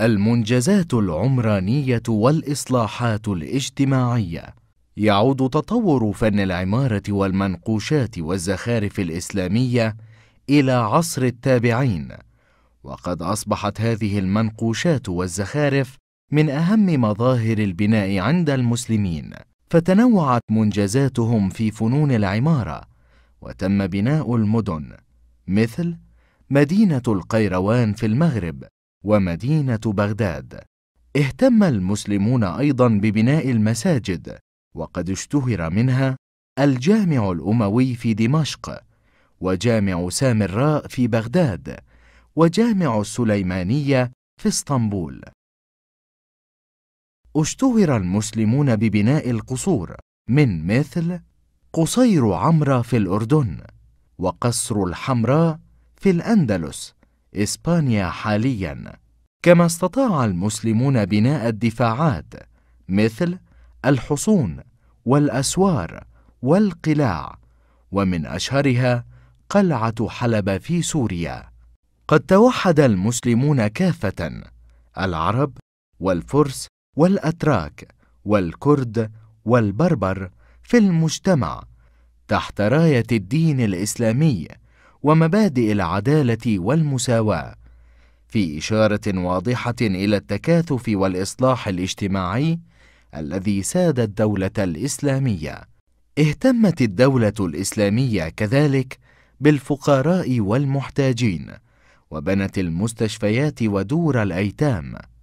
المنجزات العمرانية والإصلاحات الاجتماعية يعود تطور فن العمارة والمنقوشات والزخارف الإسلامية إلى عصر التابعين، وقد أصبحت هذه المنقوشات والزخارف من أهم مظاهر البناء عند المسلمين، فتنوعت منجزاتهم في فنون العمارة، وتم بناء المدن مثل مدينة القيروان في المغرب، ومدينة بغداد اهتم المسلمون أيضا ببناء المساجد وقد اشتهر منها الجامع الأموي في دمشق وجامع سامراء في بغداد وجامع السليمانية في اسطنبول اشتهر المسلمون ببناء القصور من مثل قصير عمرة في الأردن وقصر الحمراء في الأندلس إسبانيا حاليًا، كما استطاع المسلمون بناء الدفاعات مثل الحصون والأسوار والقلاع، ومن أشهرها قلعة حلب في سوريا. قد توحد المسلمون كافة العرب والفرس والأتراك والكرد والبربر في المجتمع تحت راية الدين الإسلامي ومبادئ العداله والمساواه في اشاره واضحه الى التكاثف والاصلاح الاجتماعي الذي ساد الدوله الاسلاميه اهتمت الدوله الاسلاميه كذلك بالفقراء والمحتاجين وبنت المستشفيات ودور الايتام